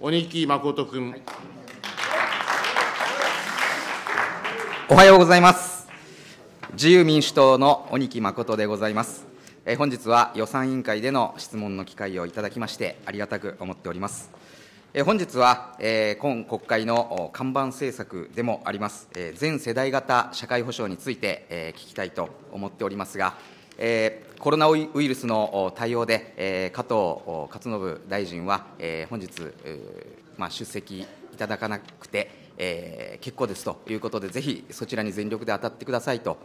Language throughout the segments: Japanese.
鬼木誠君、おはようございます。自由民主党の鬼木誠でございます。え本日は予算委員会での質問の機会をいただきまして、ありがたく思っております。え本日は、えー、今国会の看板政策でもあります、え全世代型社会保障について、え聞きたいと思っておりますが、えー、コロナウイルスの対応で、加藤勝信大臣は、本日、出席いただかなくて、結構ですということで、ぜひそちらに全力で当たってくださいと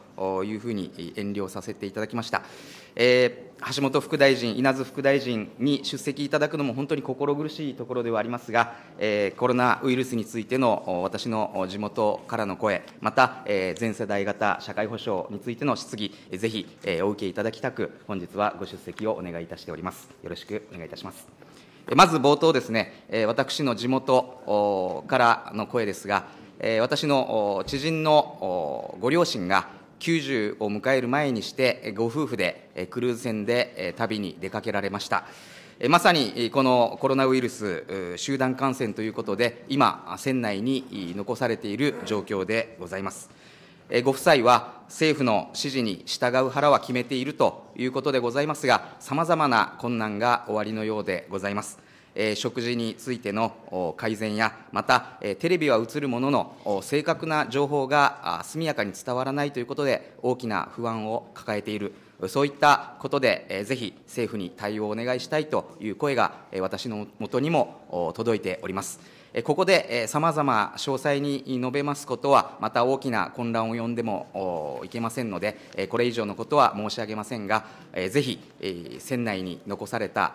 いうふうに遠慮させていただきました。えー、橋本副大臣、稲津副大臣に出席いただくのも本当に心苦しいところではありますが、えー、コロナウイルスについての私の地元からの声、また、えー、全世代型社会保障についての質疑、ぜひ、えー、お受けいただきたく、本日はご出席をお願いいたしております。よろしくお願いいたします。まず冒頭ですね、私の地元からの声ですが、私の知人のご両親が90を迎える前にして、ご夫婦でクルーズ船で旅に出かけられました。まさにこのコロナウイルス集団感染ということで、今、船内に残されている状況でございます。ご夫妻は政府の指示に従う腹は決めているということでございますが、さまざまな困難がおありのようでございます。え食事についての改善や、また、えテレビは映るものの正確な情報が速やかに伝わらないということで、大きな不安を抱えている、そういったことで、えぜひ政府に対応をお願いしたいという声が、え私のもとにも届いております。ここでさまざま詳細に述べますことは、また大きな混乱を呼んでもいけませんので、これ以上のことは申し上げませんが、ぜひ船内に残された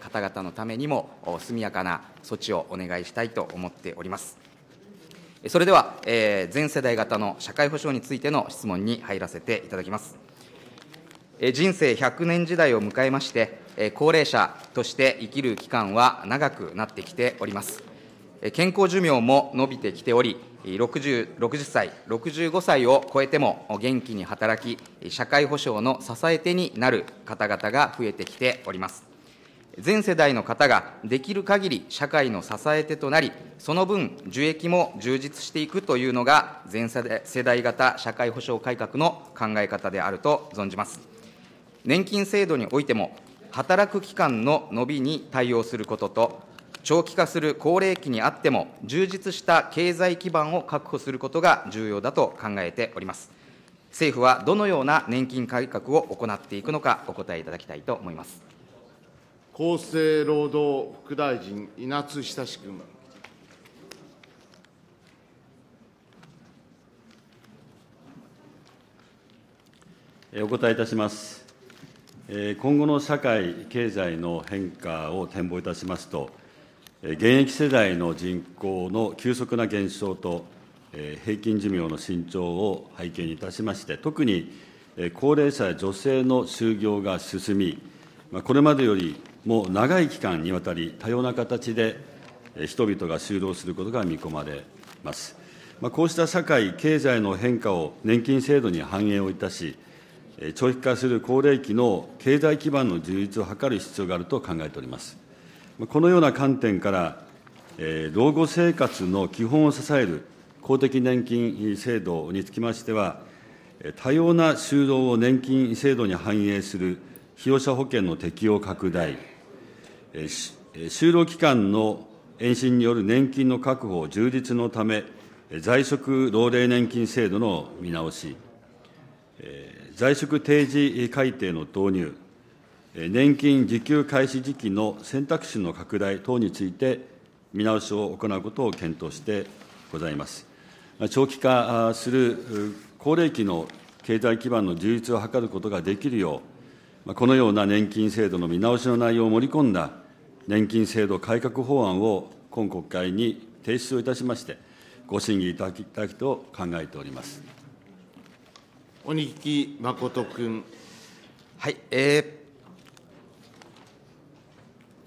方々のためにも、速やかな措置をお願いしたいと思っております。それでは、全世代型の社会保障についての質問に入らせていただきます。人生100年時代を迎えまして、高齢者として生きる期間は長くなってきております。健康寿命も伸びてきており、60, 60歳、65歳を超えても元気に働き、社会保障の支え手になる方々が増えてきております。全世代の方ができる限り社会の支え手となり、その分、受益も充実していくというのが、全世代型社会保障改革の考え方であると存じます。年金制度においても、働く期間の伸びに対応することと、長期化する高齢期にあっても、充実した経済基盤を確保することが重要だと考えております。政府はどのような年金改革を行っていくのか、お答えいただきたいと思います厚生労働副大臣、稲津久志君。お答えいたします。今後の社会、経済の変化を展望いたしますと、現役世代の人口の急速な減少と、平均寿命の伸長を背景にいたしまして、特に高齢者や女性の就業が進み、これまでよりも長い期間にわたり、多様な形で人々が就労することが見込まれます。こうした社会、経済の変化を年金制度に反映をいたし、長期化する高齢期の経済基盤の充実を図る必要があると考えております。このような観点から、老後生活の基本を支える公的年金制度につきましては、多様な就労を年金制度に反映する被用者保険の適用拡大、就労期間の延伸による年金の確保充実のため、在職老齢年金制度の見直し、在職定時改定の導入、年金受給開始時期の選択肢の拡大等について、見直しを行うことを検討してございます。長期化する高齢期の経済基盤の充実を図ることができるよう、このような年金制度の見直しの内容を盛り込んだ年金制度改革法案を今国会に提出をいたしまして、ご審議いただきたいと考えております。鬼木誠君。はい、えー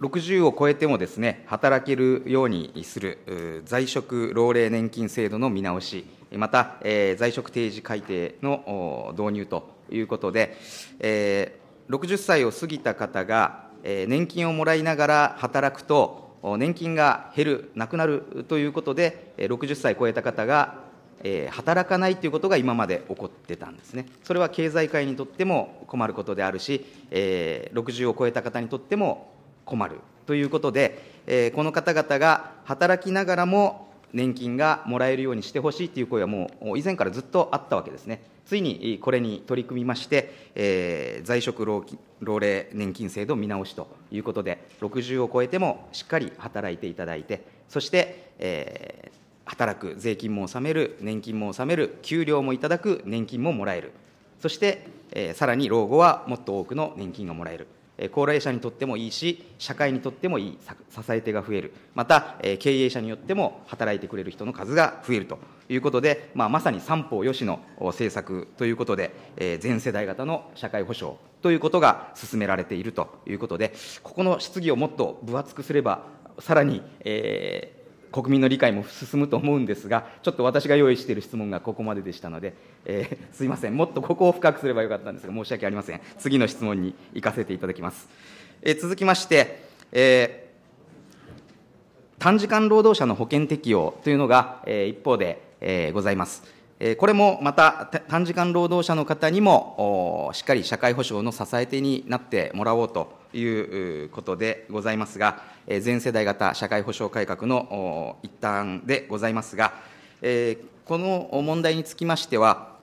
60を超えてもですね、働けるようにする在職老齢年金制度の見直し、また、えー、在職定時改定の導入ということで、えー、60歳を過ぎた方が、えー、年金をもらいながら働くと、年金が減る、なくなるということで、60歳超えた方がえー、働かないということが今まで起こってたんですね、それは経済界にとっても困ることであるし、えー、60を超えた方にとっても困るということで、えー、この方々が働きながらも年金がもらえるようにしてほしいという声はもう以前からずっとあったわけですね。ついにこれに取り組みまして、えー、在職老齢年金制度見直しということで、60を超えてもしっかり働いていただいて、そして、えー、働く税金も納める、年金も納める、給料もいただく、年金ももらえる、そして、えー、さらに老後はもっと多くの年金がもらえる。高齢者にとってもいいし社会にとってもいい支え手が増えるまた経営者によっても働いてくれる人の数が増えるということで、まあ、まさに三方よしの政策ということで、え全世代型の社会保障ということが進められているということでここの質疑をもっと分厚くすればさらに、えー、国民の理解も進むと思うんですがちょっと私が用意している質問がここまででしたので、えー、すみませんもっとここを深くすればよかったんですが申し訳ありません次の質問に行かせていただきます、えー、続きまして、え短時間労働者の保険適用というのが、え一方で、えございますこれもまた短時間労働者の方にもしっかり社会保障の支え手になってもらおうということでございますが、全世代型社会保障改革の一端でございますが、この問題につきましては、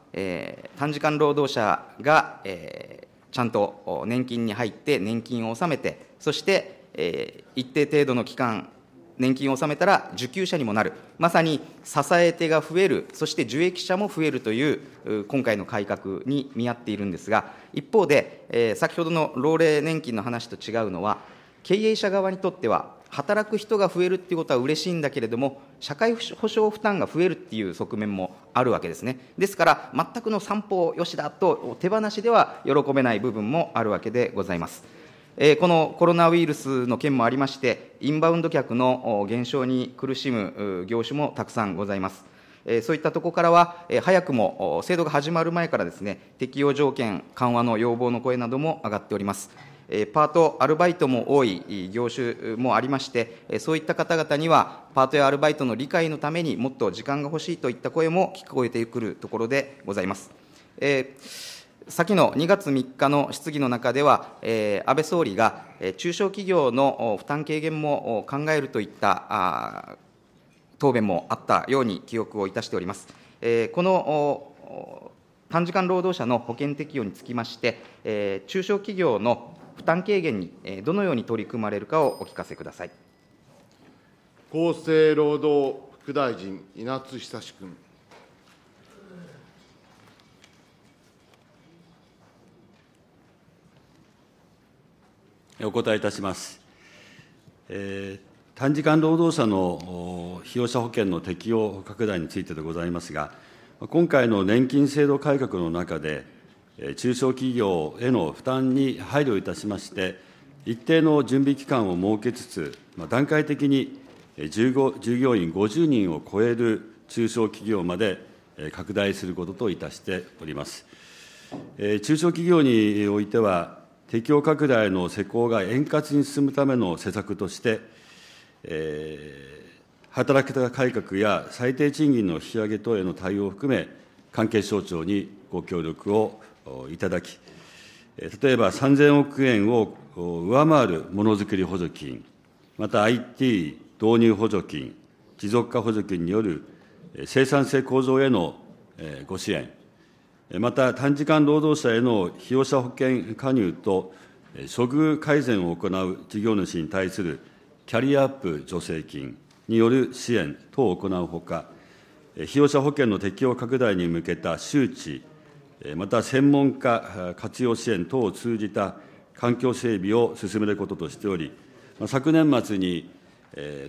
短時間労働者がちゃんと年金に入って、年金を納めて、そして一定程度の期間年金を納めたら受給者にもなる、まさに支え手が増える、そして受益者も増えるという、今回の改革に見合っているんですが、一方で、えー、先ほどの老齢年金の話と違うのは、経営者側にとっては、働く人が増えるっていうことは嬉しいんだけれども、社会保障負担が増えるっていう側面もあるわけですね。ですから、全くの三方よしだと手放しでは喜べない部分もあるわけでございます。このコロナウイルスの件もありまして、インバウンド客の減少に苦しむ業種もたくさんございます。そういったところからは、早くも制度が始まる前からですね、適用条件緩和の要望の声なども上がっております。パート、アルバイトも多い業種もありまして、そういった方々には、パートやアルバイトの理解のためにもっと時間が欲しいといった声も聞こえてくるところでございます。えー先の2月3日の質疑の中では、え安倍総理が、中小企業の負担軽減も考えるといった答弁もあったように記憶をいたしております。えこの短時間労働者の保険適用につきまして、え中小企業の負担軽減にどのように取り組まれるかをお聞かせください。厚生労働副大臣、稲津久志君。お答えいたします。えー、短時間労働者の被用者保険の適用拡大についてでございますが、今回の年金制度改革の中で、中小企業への負担に配慮いたしまして、一定の準備期間を設けつつ、段階的に従業員50人を超える中小企業まで拡大することといたしております。中小企業においては、適用拡大の施行が円滑に進むための施策として、働き方改革や最低賃金の引き上げ等への対応を含め、関係省庁にご協力をいただき、例えば3000億円を上回るものづくり補助金、また IT 導入補助金、持続化補助金による生産性向上へのご支援、また、短時間労働者への被用者保険加入と、処遇改善を行う事業主に対するキャリアアップ助成金による支援等を行うほか、被用者保険の適用拡大に向けた周知、また専門家活用支援等を通じた環境整備を進めることとしており、昨年末に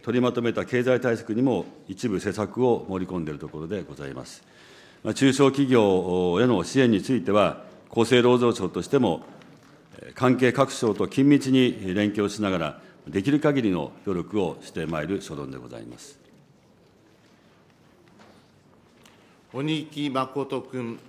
取りまとめた経済対策にも一部施策を盛り込んでいるところでございます。中小企業への支援については、厚生労働省としても、関係各省と緊密に連携をしながら、できる限りの努力をしてまいる所存でございます。鬼木誠君。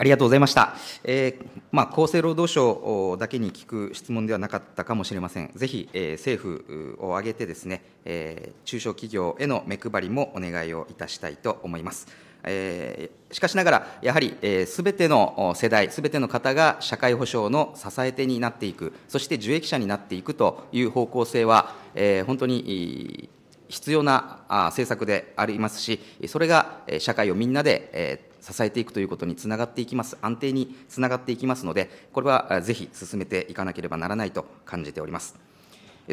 ありがとうございました。えー、まあ、厚生労働省だけに聞く質問ではなかったかもしれません。ぜひ、えー、政府を挙げてですね、えー、中小企業への目配りもお願いをいたしたいと思います。えー、しかしながら、やはりすべ、えー、ての世代、すべての方が社会保障の支え手になっていく、そして受益者になっていくという方向性は、えー、本当に必要な政策でありますし、それが社会をみんなで支えていくということにつながっていきます、安定につながっていきますので、これはぜひ進めていかなければならないと感じております。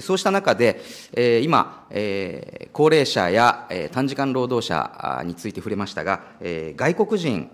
そうした中で、今、高齢者や短時間労働者について触れましたが、外国人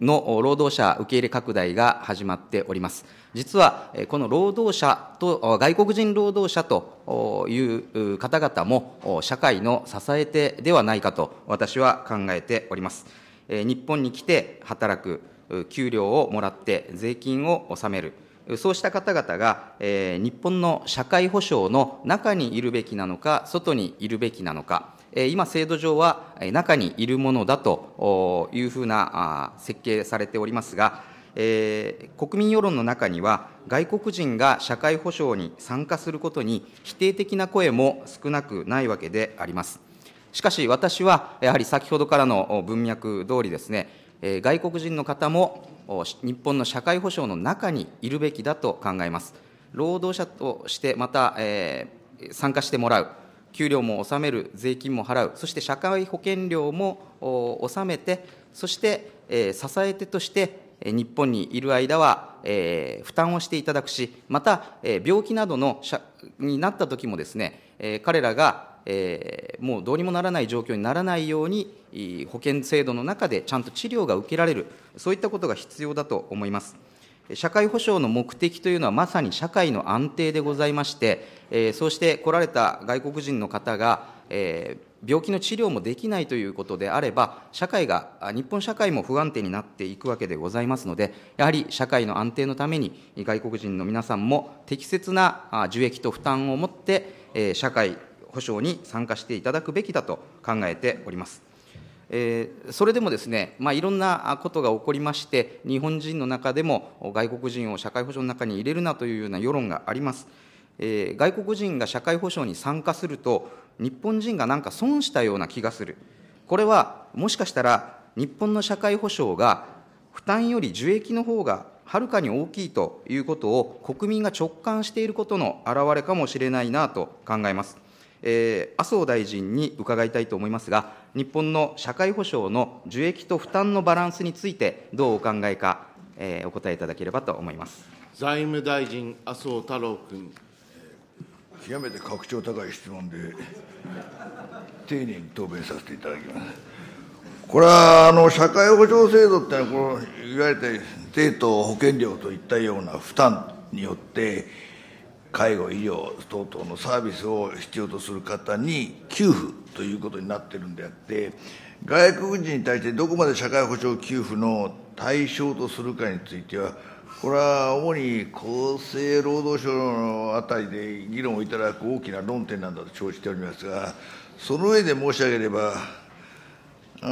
の労働者受け入れ拡大が始まっております。実は、この労働者と、外国人労働者という方々も、社会の支えてではないかと、私は考えております。日本に来て働く、給料をもらって税金を納める。そうした方々が、えー、日本の社会保障の中にいるべきなのか、外にいるべきなのか、えー、今、制度上は中にいるものだというふうな設計されておりますが、えー、国民世論の中には、外国人が社会保障に参加することに否定的な声も少なくないわけであります。しかし、私はやはり先ほどからの文脈通りですね、外国人の方も日本の社会保障の中にいるべきだと考えます。労働者として、また、えー、参加してもらう、給料も納める、税金も払う、そして社会保険料も納めて、そして、えー、支え手として、日本にいる間は、えー、負担をしていただくし、また、えー、病気などのになった時もですね、えー、彼らがえー、もうどうにもならない状況にならないように保険制度の中でちゃんと治療が受けられるそういったことが必要だと思います。社会保障の目的というのはまさに社会の安定でございまして、えー、そうして来られた外国人の方が、えー、病気の治療もできないということであれば、社会が、日本社会も不安定になっていくわけでございますので、やはり社会の安定のために、外国人の皆さんも適切な受益と負担を持って、えー、社会保障に参加していただくべきだと考えております。えー、それでもですね、まあ、いろんなことが起こりまして、日本人の中でも外国人を社会保障の中に入れるなというような世論があります。えー、外国人が社会保障に参加すると、日本人がなんか損したような気がする、これはもしかしたら、日本の社会保障が負担より受益の方がはるかに大きいということを国民が直感していることの表れかもしれないなと考えます。えー、麻生大臣に伺いたいと思いますが、日本の社会保障の受益と負担のバランスについて、どうお考えか、えー、お答えいただければと思います財務大臣、麻生太郎君。極めて格調高い質問で、丁寧に答弁させていただきます。これはあの社会保障制度ってのはこの、いわゆる税と保険料といったような負担によって、介護医療等々のサービスを必要とする方に給付ということになってるんであって外国人に対してどこまで社会保障給付の対象とするかについてはこれは主に厚生労働省のあたりで議論をいただく大きな論点なんだと承知しておりますがその上で申し上げればう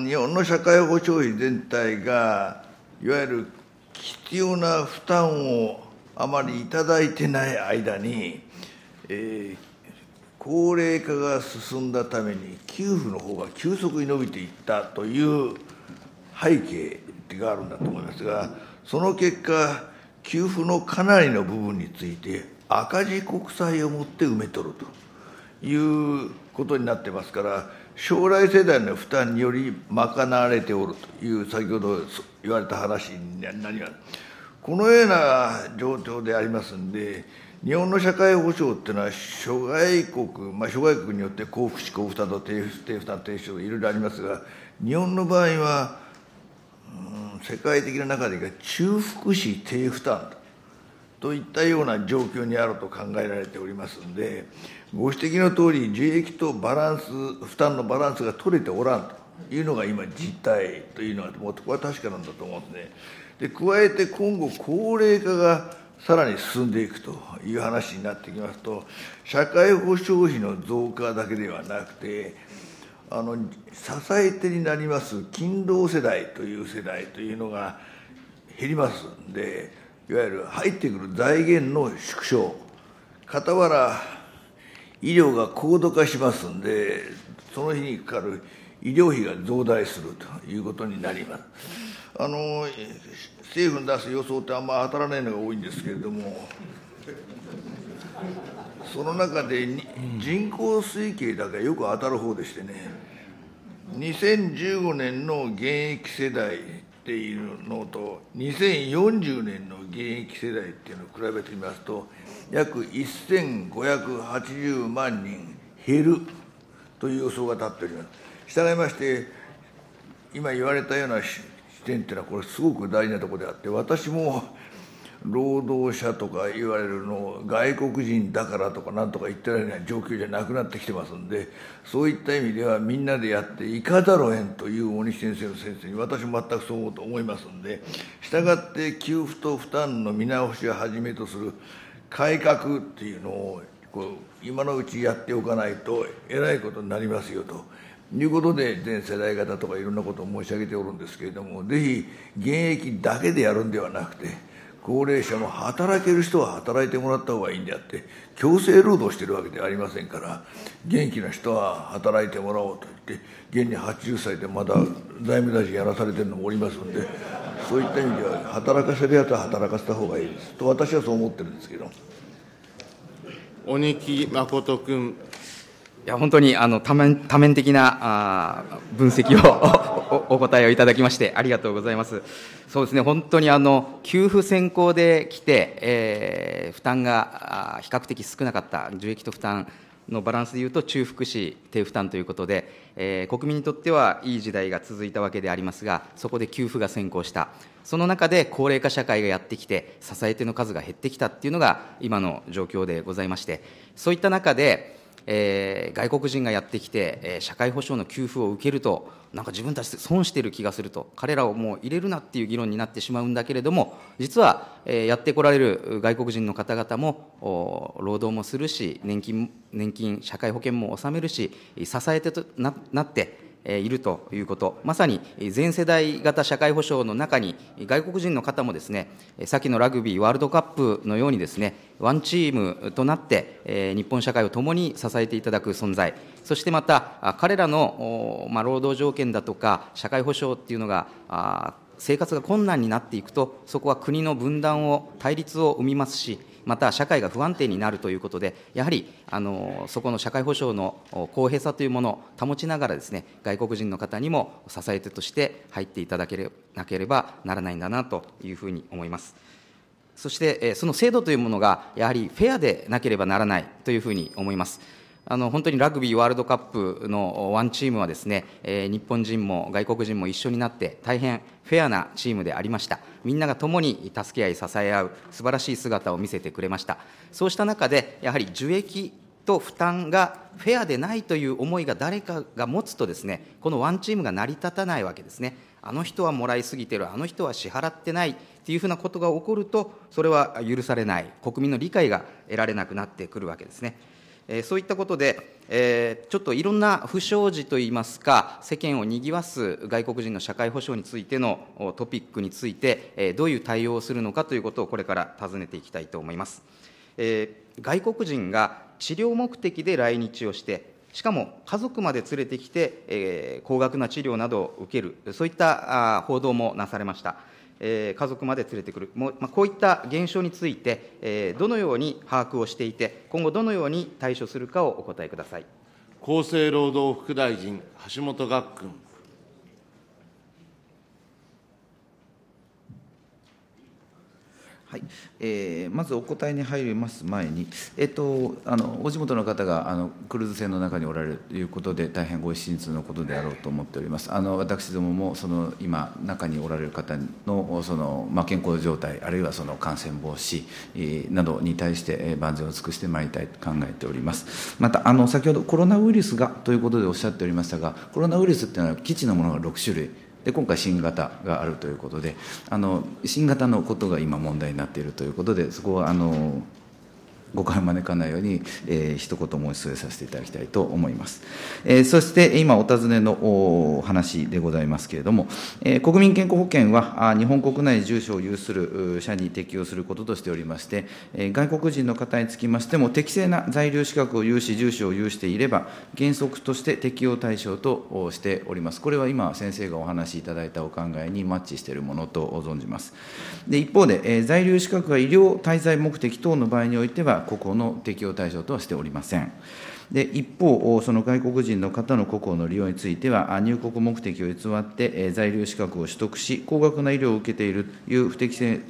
ん日本の社会保障費全体がいわゆる必要な負担をあまりいただいてない間に、えー、高齢化が進んだために給付の方が急速に伸びていったという背景があるんだと思いますがその結果給付のかなりの部分について赤字国債を持って埋めとるということになってますから将来世代の負担により賄われておるという先ほど言われた話になります。このような状況でありますんで、日本の社会保障っていうのは、諸外国、まあ、諸外国によって交付し、交付担と低負担、定償、いろいろありますが、日本の場合は、うん、世界的な中で中福祉低負担といったような状況にあると考えられておりますんで、ご指摘のとおり、受益とバランス、負担のバランスが取れておらんと。いうのが今実態というのはもうこれは確かなんだと思うんですねで加えて今後高齢化がさらに進んでいくという話になってきますと社会保障費の増加だけではなくてあの支え手になります勤労世代という世代というのが減りますんでいわゆる入ってくる財源の縮小傍ら医療が高度化しますんでその日にかかる医療費が増大するということになります。あの政府の出す予想ってあんま当たらないのが多いんですけれども、その中で人口推計だけよく当たる方でしてね、2015年の現役世代っていうのと、2040年の現役世代っていうのを比べてみますと、約1580万人減るという予想が立っております。従いまして今言われたような視点っていうのはこれすごく大事なとこであって私も労働者とか言われるの外国人だからとかなんとか言ってられない状況じゃなくなってきてますんでそういった意味ではみんなでやっていかざるをえんという大西先生の先生に私も全くそう思うと思いますんでしたがって給付と負担の見直しをはじめとする改革っていうのをこう今のうちやっておかないとえらいことになりますよと。いうことで全世代型とかいろんなことを申し上げておるんですけれどもぜひ現役だけでやるんではなくて高齢者も働ける人は働いてもらった方がいいんであって強制労働してるわけではありませんから元気な人は働いてもらおうと言って現に80歳でまだ財務大臣やらされてるのもおりますんでそういった意味では働かせるやつは働かせた方がいいですと私はそう思ってるんですけど。鬼木誠君いや本当にあの多面多面的なあ分析をお答えをいただきましてありがとうございます。そうですね本当にあの給付先行で来て、えー、負担が比較的少なかった受益と負担のバランスでいうと中福祉低負担ということで、えー、国民にとってはいい時代が続いたわけでありますがそこで給付が先行したその中で高齢化社会がやってきて支え手の数が減ってきたっていうのが今の状況でございましてそういった中でえー、外国人がやってきて、えー、社会保障の給付を受けるとなんか自分たち損してる気がすると彼らをもう入れるなっていう議論になってしまうんだけれども実は、えー、やってこられる外国人の方々も労働もするし年金年金社会保険も納めるし支えてとななっているということ、まさに全世代型社会保障の中に、外国人の方もですね、先のラグビーワールドカップのようにですね、ワンチームとなって、日本社会を共に支えていただく存在、そしてまた、彼らの労働条件だとか、社会保障っていうのが、生活が困難になっていくと、そこは国の分断を、対立を生みますし、また社会が不安定になるということで、やはりあのそこの社会保障の公平さというものを保ちながらです、ね、外国人の方にも支え手として入っていただけなければならないんだなというふうに思います。そして、その制度というものが、やはりフェアでなければならないというふうに思います。あの本当にラグビーワールドカップのワンチームはですね、えー、日本人も外国人も一緒になって大変フェアなチームでありましたみんなが共に助け合い支え合う素晴らしい姿を見せてくれましたそうした中でやはり受益と負担がフェアでないという思いが誰かが持つとですねこのワンチームが成り立たないわけですねあの人はもらいすぎてるあの人は支払ってないっていうふうなことが起こるとそれは許されない国民の理解が得られなくなってくるわけですねそういったことで、えちょっといろんな不祥事といいますか、世間をにぎわす外国人の社会保障についてのトピックについて、えどういう対応をするのかということをこれから尋ねていきたいと思います。え外国人が治療目的で来日をして、しかも家族まで連れてきて、え高額な治療などを受ける、そういった報道もなされました。え家族まで連れてくる、もうまあ、こういった現象について、えどのように把握をしていて、今後、どのように対処するかをお答えください厚生労働副大臣、橋本岳君。まずお答えに入ります前に、お地元の方がクルーズ船の中におられるということで、大変ご一心切のことであろうと思っております。私どももその今、中におられる方のその、まあ、健康状態、あるいはその感染防止などに対して万全を尽くしてまいりたいと考えております。また、あの先ほどコロナウイルスがということでおっしゃっておりましたが、コロナウイルスっていうのは、基地のものが6種類。で今回新型があるということであの新型のことが今問題になっているということでそこはあの誤解を招かないように、えー、一言申し添えさせていただきたいと思います。えー、そして、今お尋ねの話でございますけれども、えー、国民健康保険は、日本国内住所を有する社に適用することとしておりまして、えー、外国人の方につきましても、適正な在留資格を有し、住所を有していれば、原則として適用対象としております。これは今、先生がお話しいただいたお考えにマッチしているものと存じます。で一方で、えー、在留資格が医療滞在目的等の場合においては、国保の適用対象とはしておりません。で一方、その外国人の方の国保の利用については、入国目的を偽って、在留資格を取得し、高額な医療を受けているという不適切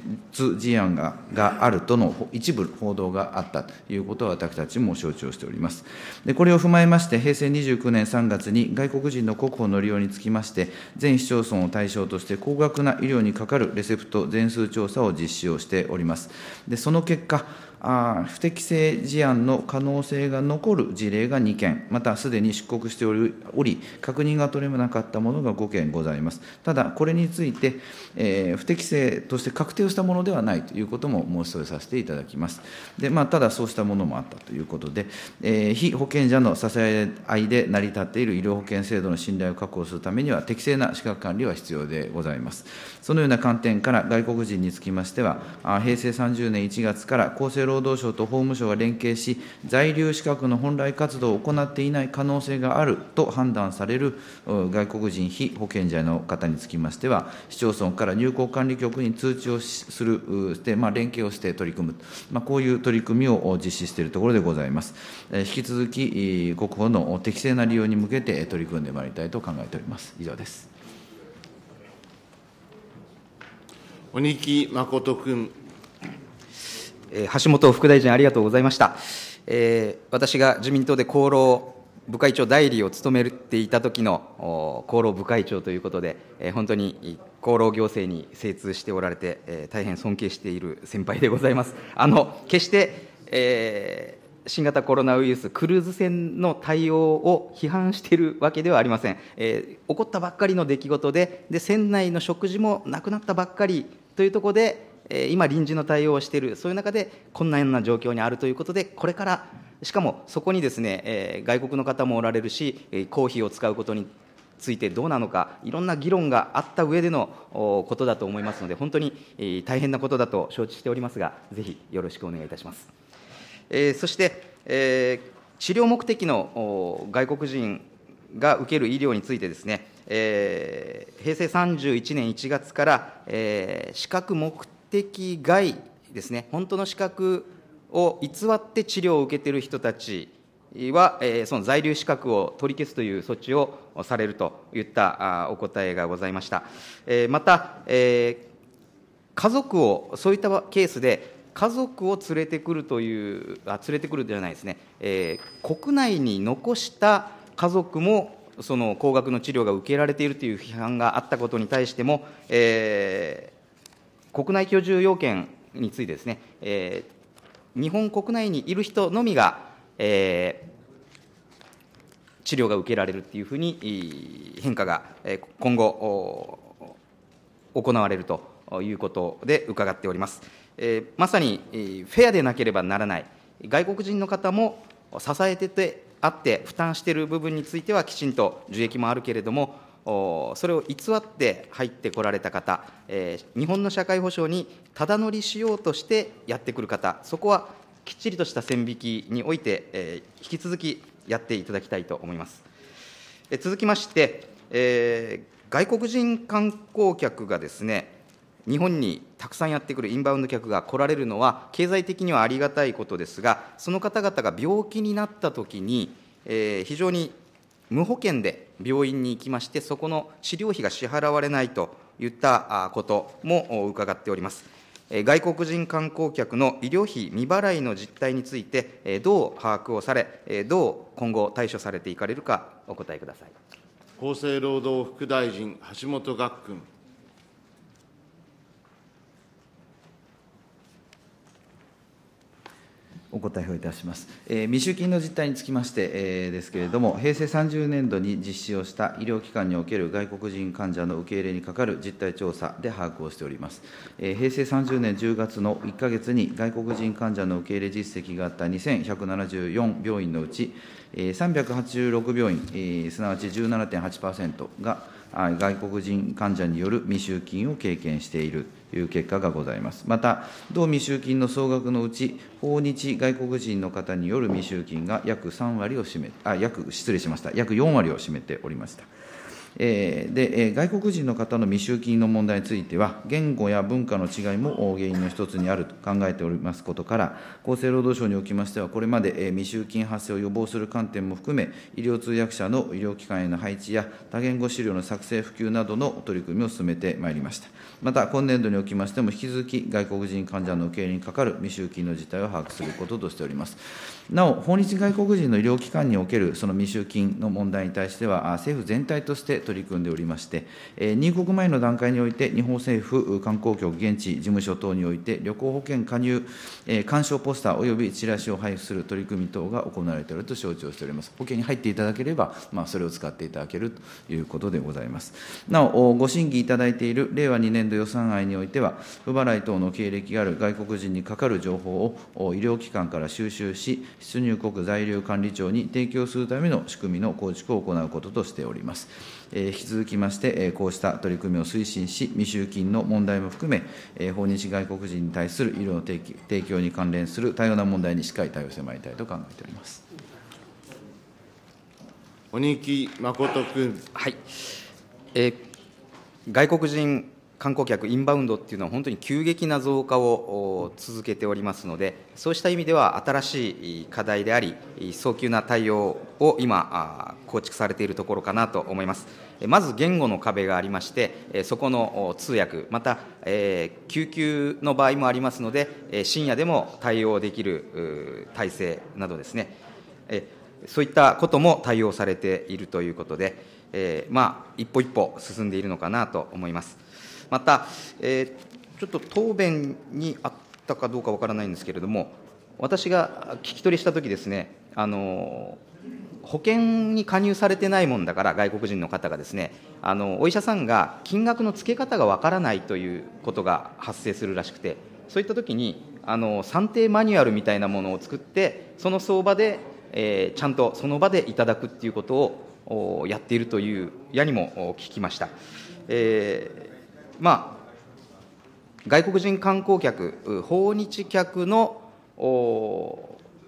事案ががあるとの一部報道があったということは、私たちも承知をしております。でこれを踏まえまして、平成29年3月に外国人の国保の利用につきまして、全市町村を対象として、高額な医療にかかるレセプト全数調査を実施をしております。でその結果あ不適正事案の可能性が残る事例が2件、またすでに出国しており、確認が取れなかったものが5件ございます。ただ、これについて、えー、不適正として確定をしたものではないということも申し添えさせていただきます。でまあ、ただ、そうしたものもあったということで、えー、被保険者の支え合いで成り立っている医療保険制度の信頼を確保するためには、適正な資格管理は必要でございます。そのような観点から、外国人につきましては、あ平成30年1月から厚生労労働省と法務省が連携し、在留資格の本来活動を行っていない可能性があると判断される外国人被保険者の方につきましては、市町村から入国管理局に通知をする、して、まあ、連携をして取り組む、まあ、こういう取り組みを実施しているところでございます。引き続き、国保の適正な利用に向けて取り組んでまいりたいと考えております。以上です。鬼木誠君。橋本副大臣、ありがとうございました。えー、私が自民党で功労部会長代理を務めていた時の功労部会長ということで、えー、本当に功労行政に精通しておられて、えー、大変尊敬している先輩でございます。あの決して、えー新型コロナウイルス、クルーズ船の対応を批判しているわけではありません、えー、起こったばっかりの出来事でで、船内の食事もなくなったばっかりというところで、え今臨時の対応をしているそういう中でこんなような状況にあるということでこれからしかもそこにですね、え外国の方もおられるし、え公費を使うことについてどうなのか、いろんな議論があった上でのことだと思いますので、本当に大変なことだと承知しておりますが、ぜひよろしくお願いいたします。えそして、え治療目的の外国人が受ける医療についてですね、え平成31年1月から、え資格目的外ですね本当の資格を偽って治療を受けている人たちは、えその在留資格を取り消すという措置をされるといったお答えがございました。えまた、えー、家族を、そういったケースで、家族を連れてくるという、あ連れてくるではないですね、え国内に残した家族も、その高額の治療が受けられているという批判があったことに対しても、え国内居住要件についてですね、えー、日本国内にいる人のみが、えー、治療が受けられるというふうに変化が今後行われるということで伺っております。えー、まさにフェアでなければならない、外国人の方も支えててあって負担している部分についてはきちんと受益もあるけれどもそれを偽って入ってこられた方、日本の社会保障にただ乗りしようとしてやってくる方、そこはきっちりとした線引きにおいて、引き続きやっていただきたいと思います。続きまして、えー、外国人観光客がですね、日本にたくさんやってくるインバウンド客が来られるのは、経済的にはありがたいことですが、その方々が病気になったときに、えー、非常に無保険で病院に行きまして、そこの治療費が支払われないといったことも伺っております。外国人観光客の医療費未払いの実態について、どう把握をされ、どう今後、対処されていかれるか、お答えください厚生労働副大臣、橋本岳君。お答えをいたします。未収金の実態につきましてですけれども、平成30年度に実施をした医療機関における外国人患者の受け入れにかかる実態調査で把握をしております。平成30年10月の1か月に外国人患者の受け入れ実績があった2174病院のうち、386病院、すなわち17.8%が、外国人患者による未収金を経験しているという結果がございます。また、同未収金の総額のうち、訪日外国人の方による未収金が約3割を占め、あ、約、失礼しました、約4割を占めておりました。で、外国人の方の未就金の問題については、言語や文化の違いも原因の一つにあると考えておりますことから、厚生労働省におきましては、これまで未就金発生を予防する観点も含め、医療通訳者の医療機関への配置や、多言語資料の作成、普及などの取り組みを進めてまいりました。また、今年度におきましても、引き続き外国人患者の受け入れにかかる未就金の実態を把握することとしております。なお、訪日外国人の医療機関におけるその未就金の問題に対しては、政府全体として取り組んでおりまして、入国前の段階において、日本政府観光局現地事務所等において、旅行保険加入、鑑賞ポスターおよびチラシを配布する取り組み等が行われていると承知をしております。保険に入っていただければ、まあ、それを使っていただけるということでございます。なお、ご審議いただいている令和2年度予算案においては、不払い等の経歴がある外国人にかかる情報を医療機関から収集し、出入国在留管理庁に提供するための仕組みの構築を行うこととしております。え引き続きまして、えこうした取り組みを推進し、未就近の問題も含め、え訪日外国人に対する医療の提供に関連する多様な問題にしっかり対応してまいりたいと考えております。鬼木誠君。はい、えー、外国人観光客インバウンドっていうのは本当に急激な増加を続けておりますのでそうした意味では新しい課題であり早急な対応を今構築されているところかなと思いますまず言語の壁がありましてそこの通訳また救急の場合もありますので深夜でも対応できる体制などですねそういったことも対応されているということで、えまあ、一歩一歩進んでいるのかなと思います。また、えー、ちょっと答弁にあったかどうかわからないんですけれども、私が聞き取りしたときですね、あの保険に加入されてないもんだから、外国人の方がですね、あのお医者さんが金額の付け方がわからないということが発生するらしくて、そういったときにあの、算定マニュアルみたいなものを作って、その相場で、えー、ちゃんとその場でいただくっていうことをやっているというやにも聞きました。えーまあ、外国人観光客、訪日客の医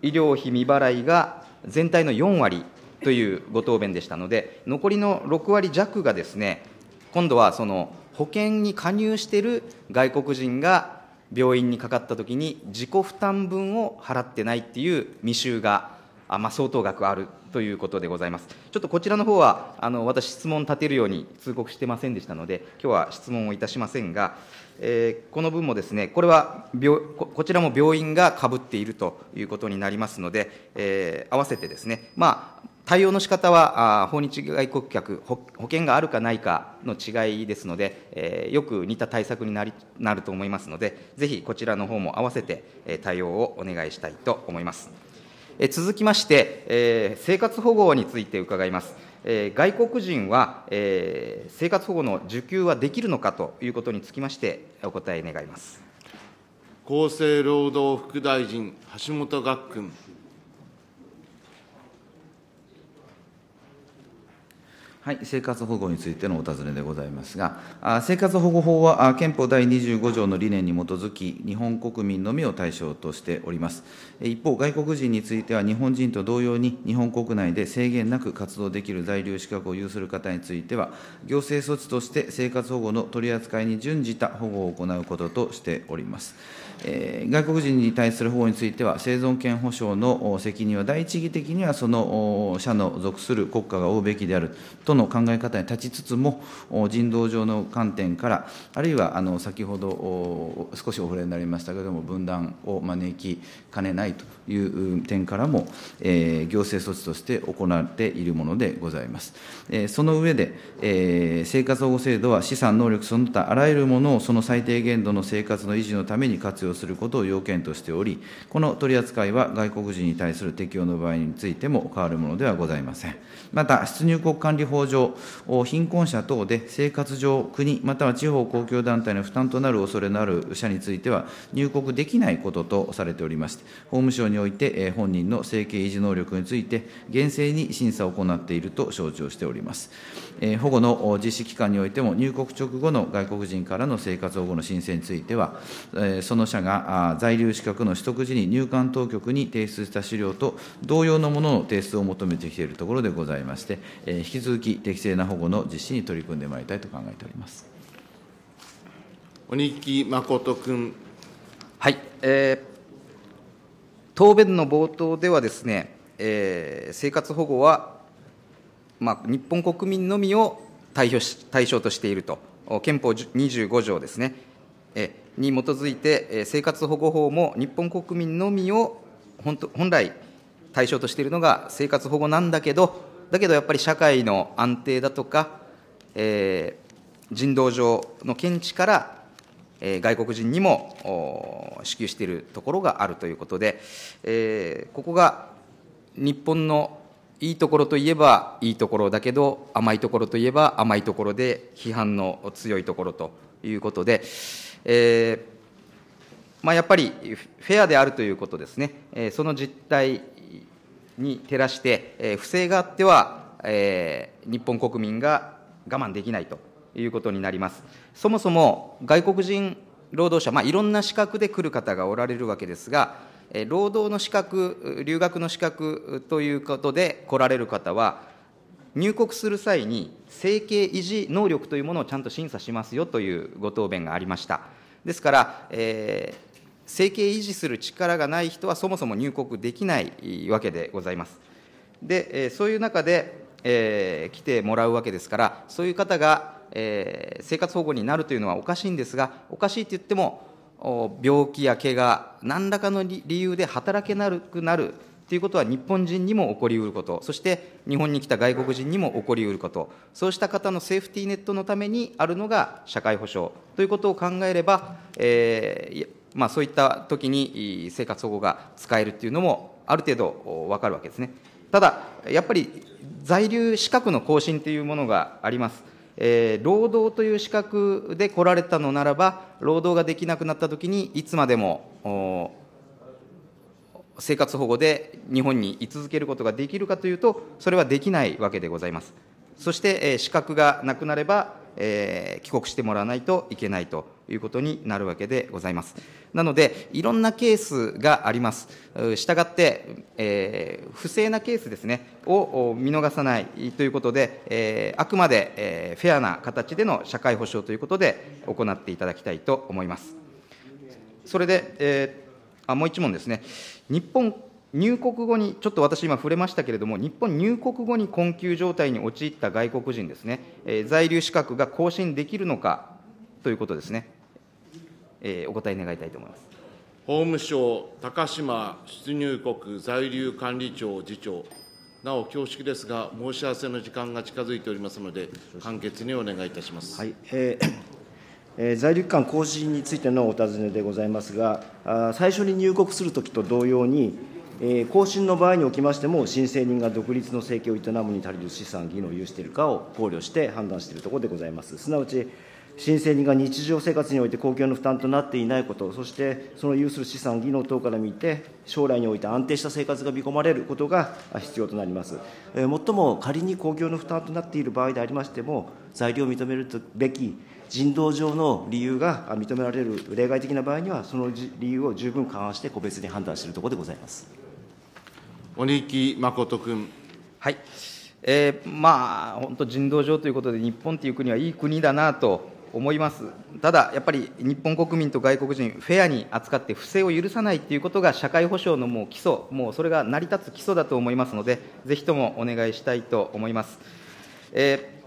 療費未払いが全体の4割というご答弁でしたので、残りの6割弱がですね、今度はその保険に加入している外国人が病院にかかったときに、自己負担分を払ってないっていう未収が、まあ、相当額あるということでございます。ちょっとこちらの方は、あの私、質問立てるように通告してませんでしたので、今日は質問をいたしませんが、えー、この分もですね、これは病こちらも病院がかぶっているということになりますので、えー、合わせてですね、まあ、対応の仕方は、訪日外国客保、保険があるかないかの違いですので、えー、よく似た対策になりなると思いますので、ぜひこちらの方も合わせて、え対応をお願いしたいと思います。続きまして、えー、生活保護について伺います。えー、外国人は、えー、生活保護の受給はできるのかということにつきまして、お答え願います厚生労働副大臣、橋本岳君。はい、生活保護についてのお尋ねでございますが、あ生活保護法は憲法第25条の理念に基づき、日本国民のみを対象としております。一方、外国人については、日本人と同様に、日本国内で制限なく活動できる在留資格を有する方については、行政措置として生活保護の取り扱いに準じた保護を行うこととしております。外国人に対する保護については、生存権保障の責任は第一義的にはその社の属する国家が負うべきであるとの考え方に立ちつつも、人道上の観点から、あるいは先ほど少しお触れになりましたけれども、分断を招きかねないという点からも、行政措置として行っているものでございます。その上で、生活保護制度は資産、能力、その他あらゆるものをその最低限度の生活の維持のために活用用することを要件としており、この取り扱いは外国人に対する適用の場合についても変わるものではございません。また、出入国管理法上、貧困者等で生活上、国または地方公共団体の負担となる恐れのある者については、入国できないこととされておりまして、法務省において本人の生計維持能力について、厳正に審査を行っていると承知をしております。保護の実施期間においても、入国直後の外国人からの生活保護の申請については、その者が在留資格の取得時に入管当局に提出した資料と同様のものの提出を求めてきているところでございまして、引き続き適正な保護の実施に取り組んでまいりたいと考えております。鬼木誠君。はい、えー、答弁の冒頭ではですね、えー、生活保護は、まあ、日本国民のみを対象としていると、憲法25条ですね、えに基づいて、生活保護法も日本国民のみを本本来、対象としているのが生活保護なんだけど、だけどやっぱり社会の安定だとか、えー、人道上の見地から、えー、外国人にも支給しているところがあるということで、えー、ここが日本のいいところといえばいいところだけど、甘いところといえば甘いところで、批判の強いところということで、やっぱりフェアであるということですね、その実態に照らして、不正があっては、日本国民が我慢できないということになります。そもそも外国人労働者、まあ、いろんな資格で来る方がおられるわけですが、労働の資格、留学の資格ということで来られる方は、入国する際に、生計維持能力というものをちゃんと審査しますよというご答弁がありました。ですから、えー、生計維持する力がない人はそもそも入国できないわけでございます。で、えー、そういう中で、えー、来てもらうわけですから、そういう方が、えー、生活保護になるというのはおかしいんですが、おかしいと言っても、病気や怪我何らかの理由で働けなくなるということは日本人にも起こりうること、そして日本に来た外国人にも起こりうること、そうした方のセーフティーネットのためにあるのが社会保障ということを考えれば、えーまあ、そういった時に生活保護が使えるっていうのも、ある程度分かるわけですね。ただ、やっぱり在留資格の更新というものがあります。えー、労働という資格で来られたのならば、労働ができなくなったときに、いつまでも生活保護で日本に居続けることができるかというと、それはできないわけでございます。そして、えー、資格がなくなれば、えー、帰国してもらわないといけないということになるわけでございます。なので、いろんなケースがあります。したがって、えー、不正なケースですね、を見逃さないということで、えー、あくまで、えー、フェアな形での社会保障ということで行っていただきたいと思います。それで、えーあもう1問ですね、日本入国後に、ちょっと私、今触れましたけれども、日本入国後に困窮状態に陥った外国人ですね、えー、在留資格が更新できるのかということですね、えー、お答え願いたいと思います法務省、高島出入国在留管理庁次長。なお恐縮ですが、申し合わせの時間が近づいておりますので、簡潔にお願いいたします。はいえー在留期間更新についてのお尋ねでございますが、最初に入国するときと同様に、更新の場合におきましても、申請人が独立の請求を営むに足りる資産、技能を有しているかを考慮して判断しているところでございます。すなわち申請人が日常生活において公共の負担となっていないこと、そしてその有する資産、技能等から見て、将来において安定した生活が見込まれることが必要となります。もっとも仮に公共の負担となっている場合でありましても、材料を認めるべき人道上の理由が認められる例外的な場合には、その理由を十分緩和して、個別に判断しているところでございます鬼木誠君。はいえー、まあ、本当、人道上ということで、日本という国はいい国だなと思います、ただやっぱり日本国民と外国人、フェアに扱って不正を許さないということが社会保障のもう基礎、もうそれが成り立つ基礎だと思いますので、ぜひともお願いしたいと思います。え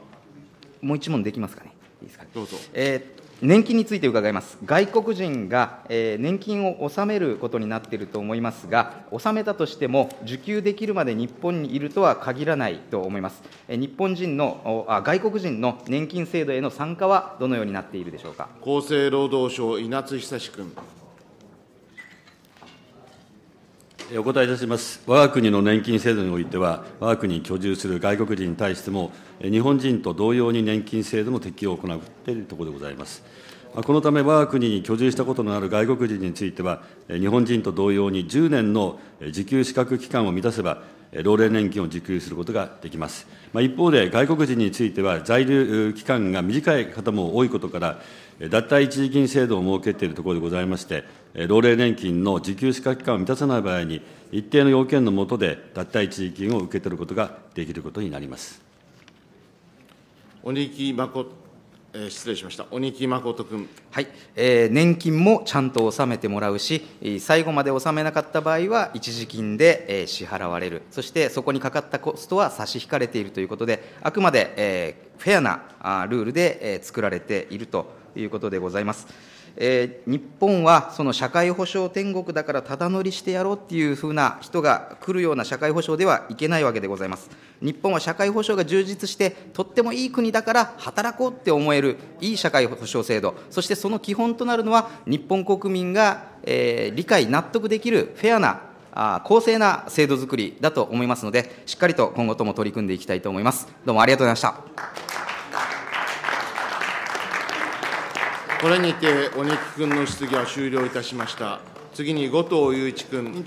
ー、もう一問できますかね。いいですか、ね、どうぞ。えー年金について伺います。外国人が、えー、年金を納めることになっていると思いますが、納めたとしても、受給できるまで日本にいるとは限らないと思います。え日本人のあ、外国人の年金制度への参加はどのようになっているでしょうか。厚生労働省、稲津久志君。お答えいたします。我が国の年金制度においては、我が国に居住する外国人に対しても、日本人と同様に年金制度の適用を行っているところでございます。このため、我が国に居住したことのある外国人については、日本人と同様に10年の受給資格期間を満たせば、老齢年金を受給することができます。まあ、一方で、外国人については、在留期間が短い方も多いことから、脱退一時金制度を設けているところでございまして、老齢年金の受給資格期間を満たさない場合に、一定の要件の下で、脱退地域金を受け取ることができることになります鬼木誠えー、失礼しました鬼木誠君、はいえー、年金もちゃんと納めてもらうし、最後まで納めなかった場合は、一時金で、えー、支払われる、そしてそこにかかったコストは差し引かれているということで、あくまで、えー、フェアなあルールで、えー、作られているということでございます。えー、日本はその社会保障天国だからただ乗りしてやろうっていうふうな人が来るような社会保障ではいけないわけでございます。日本は社会保障が充実して、とってもいい国だから働こうって思えるいい社会保障制度、そしてその基本となるのは、日本国民が、えー、理解、納得できるフェアなあ公正な制度づくりだと思いますので、しっかりと今後とも取り組んでいきたいと思います。どうもありがとうございました。これにて鬼木君の質疑は終了いたしました。次に後藤祐一君。